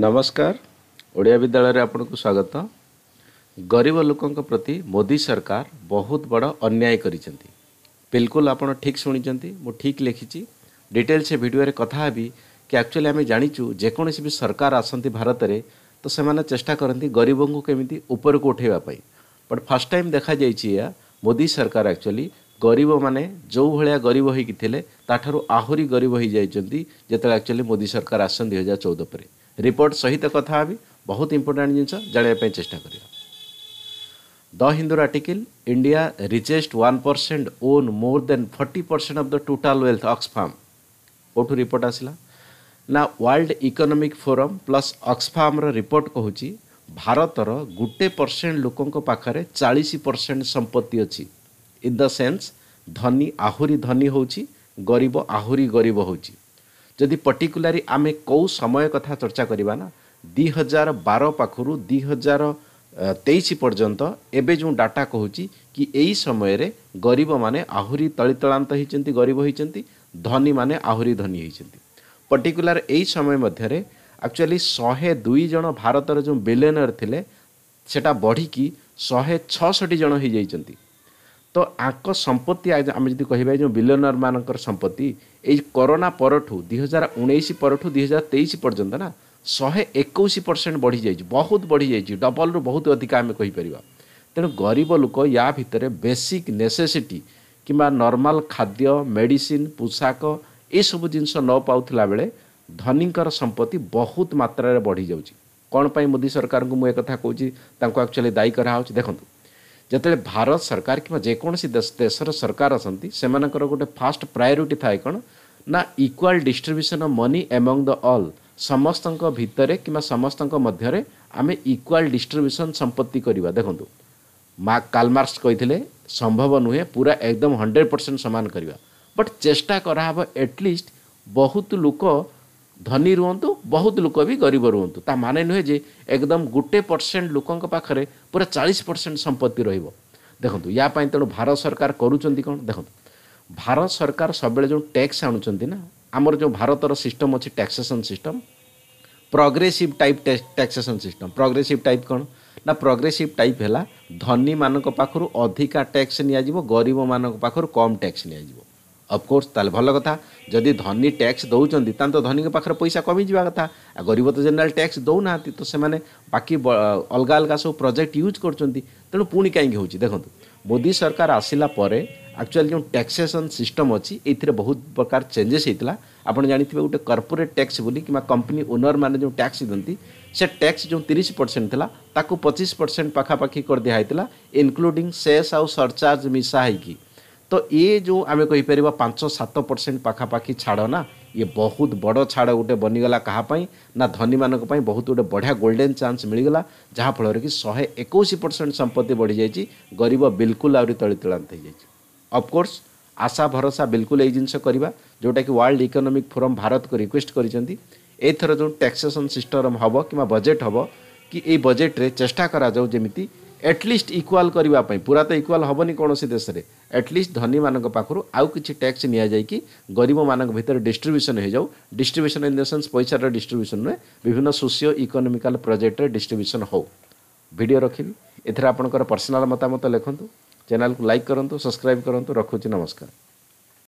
ନମସ୍କାର ଓଡ଼ିଆ ବିଦ୍ୟାଳୟରେ ଆପଣଙ୍କୁ ସ୍ୱାଗତ ଗରିବ ଲୋକଙ୍କ ପ୍ରତି ମୋଦି ସରକାର ବହୁତ ବଡ଼ ଅନ୍ୟାୟ କରିଛନ୍ତି ବିଲକୁଲ ଆପଣ ଠିକ୍ ଶୁଣିଛନ୍ତି ମୁଁ ଠିକ୍ ଲେଖିଛି ଡିଟେଲ୍ ସେ ଭିଡ଼ିଓରେ କଥା ହେବି କି ଆକ୍ଚୁଆଲି ଆମେ ଜାଣିଛୁ ଯେକୌଣସି ବି ସରକାର ଆସନ୍ତି ଭାରତରେ ତ ସେମାନେ ଚେଷ୍ଟା କରନ୍ତି ଗରିବଙ୍କୁ କେମିତି ଉପରକୁ ଉଠାଇବା ପାଇଁ ବଟ୍ ଫାର୍ଷ୍ଟ ଟାଇମ୍ ଦେଖାଯାଇଛି ଏହା ମୋଦି ସରକାର ଆକ୍ଚୁଆଲି ଗରିବମାନେ ଯେଉଁ ଭଳିଆ ଗରିବ ହୋଇକି ଥିଲେ ତାଠାରୁ ଆହୁରି ଗରିବ ହୋଇଯାଇଛନ୍ତି ଯେତେବେଳେ ଆକ୍ଚୁଆଲି ମୋଦି ସରକାର ଆସନ୍ତି ଦୁଇ ହଜାର ଚଉଦ ପରେ ରିପୋର୍ଟ ସହିତ କଥା ହେବି ବହୁତ ଇମ୍ପୋର୍ଟାଣ୍ଟ ଜିନିଷ ଜାଣିବା ପାଇଁ ଚେଷ୍ଟା କରିବା ଦ ହିନ୍ଦୁର article India richest one percent own more than forty percent of the total wealth Oxfam କେଉଁଠୁ ରିପୋର୍ଟ ଆସିଲା ନା ୱାର୍ଲଡ ଇକୋନୋମିକ୍ ଫୋରମ୍ ପ୍ଲସ୍ ଅକ୍ସଫାର୍ମର ରିପୋର୍ଟ କହୁଛି ଭାରତର ଗୋଟେ ପରସେଣ୍ଟ ଲୋକଙ୍କ ପାଖରେ ଚାଳିଶ ପରସେଣ୍ଟ ସମ୍ପତ୍ତି ଅଛି ଇନ୍ ଦ ସେନ୍ସ ଧନୀ ଆହୁରି ଧନୀ ହେଉଛି ଗରିବ ଆହୁରି ଗରିବ ହେଉଛି ଯଦି ପର୍ଟିକୁଲାରି ଆମେ କେଉଁ ସମୟ କଥା ଚର୍ଚ୍ଚା କରିବା ନା ଦୁଇ ହଜାର ବାର ପାଖରୁ ଦୁଇ ହଜାର ତେଇଶ ପର୍ଯ୍ୟନ୍ତ ଏବେ ଯେଉଁ ଡାଟା କହୁଛି କି ଏଇ ସମୟରେ ଗରିବମାନେ ଆହୁରି ତଳିତଳାନ୍ତ ହୋଇଛନ୍ତି ଗରିବ ହୋଇଛନ୍ତି ଧନୀମାନେ ଆହୁରି ଧନୀ ହୋଇଛନ୍ତି ପର୍ଟିକୁଲାର ଏଇ ସମୟ ମଧ୍ୟରେ ଆକ୍ଚୁଆଲି ଶହେ ଦୁଇ ଜଣ ଭାରତର ଯେଉଁ ବିଲିୟନର ଥିଲେ ସେଇଟା ବଢ଼ିକି ଶହେ ଛଅଷଠି ଜଣ ହୋଇଯାଇଛନ୍ତି ତ ଆଙ୍କ ସମ୍ପତ୍ତି ଆମେ ଯଦି କହିବା ଯେଉଁ ବିଲିୟନରମାନଙ୍କର ସମ୍ପତ୍ତି ଏଇ କରୋନା ପରଠୁ ଦୁଇ ହଜାର ଉଣେଇଶ ପରଠୁ ଦୁଇ ହଜାର ତେଇଶ ପର୍ଯ୍ୟନ୍ତ ନା ଶହେ ଏକୋଇଶ ପରସେଣ୍ଟ ବଢ଼ିଯାଇଛି ବହୁତ ବଢ଼ିଯାଇଛି ଡବଲ୍ରୁ ବହୁତ ଅଧିକା ଆମେ କହିପାରିବା ତେଣୁ ଗରିବ ଲୋକ ୟା ଭିତରେ ବେସିକ୍ ନେସେସିଟି କିମ୍ବା ନର୍ମାଲ୍ ଖାଦ୍ୟ ମେଡ଼ିସିନ୍ ପୋଷାକ ଏସବୁ ଜିନିଷ ନ ପାଉଥିଲା ବେଳେ ଧନୀଙ୍କର ସମ୍ପତ୍ତି ବହୁତ ମାତ୍ରାରେ ବଢ଼ିଯାଉଛି କ'ଣ ପାଇଁ ମୋଦି ସରକାରଙ୍କୁ ମୁଁ ଏକଥା କହୁଛି ତାଙ୍କୁ ଆକ୍ଚୁଆଲି ଦାୟୀ କରାହେଉଛି ଦେଖନ୍ତୁ ଯେତେବେଳେ ଭାରତ ସରକାର କିମ୍ବା ଯେକୌଣସି ଦେଶର ସରକାର ଅଛନ୍ତି ସେମାନଙ୍କର ଗୋଟେ ଫାଷ୍ଟ ପ୍ରାୟୋରିଟି ଥାଏ କ'ଣ ନା equal distribution of money among the all ସମସ୍ତଙ୍କ ଭିତରେ କିମ୍ବା ସମସ୍ତଙ୍କ ମଧ୍ୟରେ ଆମେ ଇକ୍ୱାଲ ଡିଷ୍ଟ୍ରିବ୍ୟୁସନ୍ ସମ୍ପତ୍ତି କରିବା ଦେଖନ୍ତୁ ମା କାଲମାର୍କସ କହିଥିଲେ ସମ୍ଭବ ନୁହେଁ ପୁରା ଏକଦମ ହଣ୍ଡ୍ରେଡ଼ ପରସେଣ୍ଟ ସମାନ କରିବା ବଟ୍ ଚେଷ୍ଟା କରାହେବ ଏଟଲିଷ୍ଟ ବହୁତ ଲୋକ ଧନୀ ରୁହନ୍ତୁ ବହୁତ ଲୋକ ବି ଗରିବ ରୁହନ୍ତୁ ତା ମାନେ ନୁହେଁ ଯେ ଏକଦମ ଗୋଟେ ପରସେଣ୍ଟ ଲୋକଙ୍କ ପାଖରେ ପୁରା ଚାଳିଶ ପରସେଣ୍ଟ ସମ୍ପତ୍ତି ରହିବ ଦେଖନ୍ତୁ ୟା ପାଇଁ ତେଣୁ ଭାରତ ସରକାର କରୁଛନ୍ତି କ'ଣ ଦେଖନ୍ତୁ ଭାରତ ସରକାର ସବୁବେଳେ ଯେଉଁ ଟ୍ୟାକ୍ସ ଆଣୁଛନ୍ତି ନା ଆମର ଯେଉଁ ଭାରତର ସିଷ୍ଟମ୍ ଅଛି taxation system progressive type taxation system progressive type କ'ଣ ନା ପ୍ରୋଗ୍ରେସିଭ୍ ଟାଇପ୍ ହେଲା ଧନୀମାନଙ୍କ ପାଖରୁ ଅଧିକା ଟ୍ୟାକ୍ସ ନିଆଯିବ ଗରିବମାନଙ୍କ ପାଖରୁ କମ୍ ଟ୍ୟାକ୍ସ ନିଆଯିବ अफकोर्स भल कथा जदि धनी टैक्स दौंस तो धनी पाखे पैसा कमी जावा कथा गरीब तो जेनेल टैक्स दौना तो से बाकी अलग अलग सब प्रोजेक्ट यूज करेणु पुणी कहीं हूँ देखते मोदी सरकार आसला आकचुआल जो टैक्सेसन सिटम अच्छी ये बहुत प्रकार चेंजेस होता आप जानते गोटे कर्पोरेट टैक्स बोली कि कंपनी ओनर मैंने जो टैक्स दिखती से टैक्स जो तीस परसेंट था पचिश परसेंट पखापाखी कर दिखाई इनक्लूडिंग सेस आउ सरचार्ज मिसाइकी ତ ଏ ଯେଉଁ ଆମେ କହିପାରିବା ପାଞ୍ଚ ସାତ ପରସେଣ୍ଟ ପାଖାପାଖି ଛାଡ଼ ନା ଇଏ ବହୁତ ବଡ଼ ଛାଡ଼ ଗୋଟେ ବନିଗଲା କାହା ପାଇଁ ନା ଧନୀମାନଙ୍କ ପାଇଁ ବହୁତ ଗୋଟେ ବଢ଼ିଆ ଗୋଲ୍ଡେନ୍ ଚାନ୍ସ ମିଳିଗଲା ଯାହାଫଳରେ କି ଶହେ ଏକୋଇଶ ପରସେଣ୍ଟ ସମ୍ପତ୍ତି ବଢ଼ିଯାଇଛି ଗରିବ ବିଲକୁଲ ଆହୁରି ତଳିତଳାନ୍ତ ହେଇଯାଇଛି ଅଫକୋର୍ସ ଆଶା ଭରସା ବିଲକୁଲ ଏଇ ଜିନିଷ କରିବା ଯେଉଁଟାକି ୱାର୍ଲଡ ଇକୋନୋମିକ୍ ଫୋରମ୍ ଭାରତକୁ ରିକ୍ୱେଷ୍ଟ କରିଛନ୍ତି ଏଥର ଯେଉଁ ଟ୍ୟାକ୍ସେସନ୍ ସିଷ୍ଟମ୍ ହେବ କିମ୍ବା ବଜେଟ୍ ହେବ କି ଏଇ ବଜେଟ୍ରେ ଚେଷ୍ଟା କରାଯାଉ ଯେମିତି ଏଟଲିଷ୍ଟ ଇକ୍ୱାଲ୍ କରିବା ପାଇଁ ପୁରା ତ ଇକ୍ୱାଲ୍ ହେବନି କୌଣସି ଦେଶରେ ଏଟଲିଷ୍ଟ ଧନୀମାନଙ୍କ ପାଖରୁ ଆଉ କିଛି ଟ୍ୟାକ୍ସ ନିଆଯାଇକି ଗରିବମାନଙ୍କ ଭିତରେ ଡିଷ୍ଟ୍ରିବ୍ୟୁସନ୍ ହୋଇଯାଉ ଡିଷ୍ଟ୍ରିବ୍ୟୁସନ୍ ଇନ୍ ଦ ସେନ୍ସ ପଇସାର ଡିଷ୍ଟ୍ରିବ୍ୟୁସନ୍ ନୁହେଁ ବିଭିନ୍ନ ସୋସିଓ ଇକୋନୋମିକାଲ୍ ପ୍ରୋଜେକ୍ଟରେ ଡିଷ୍ଟ୍ରିବ୍ୟୁସନ୍ ହେଉ ଭିଡ଼ିଓ ରଖିବି ଏଥିରେ ଆପଣଙ୍କର ପର୍ସନାଲ୍ ମତାମତ ଲେଖନ୍ତୁ ଚ୍ୟାନେଲ୍କୁ ଲାଇକ୍ କରନ୍ତୁ ସବସ୍କ୍ରାଇବ୍ କରନ୍ତୁ ରଖୁଛି ନମସ୍କାର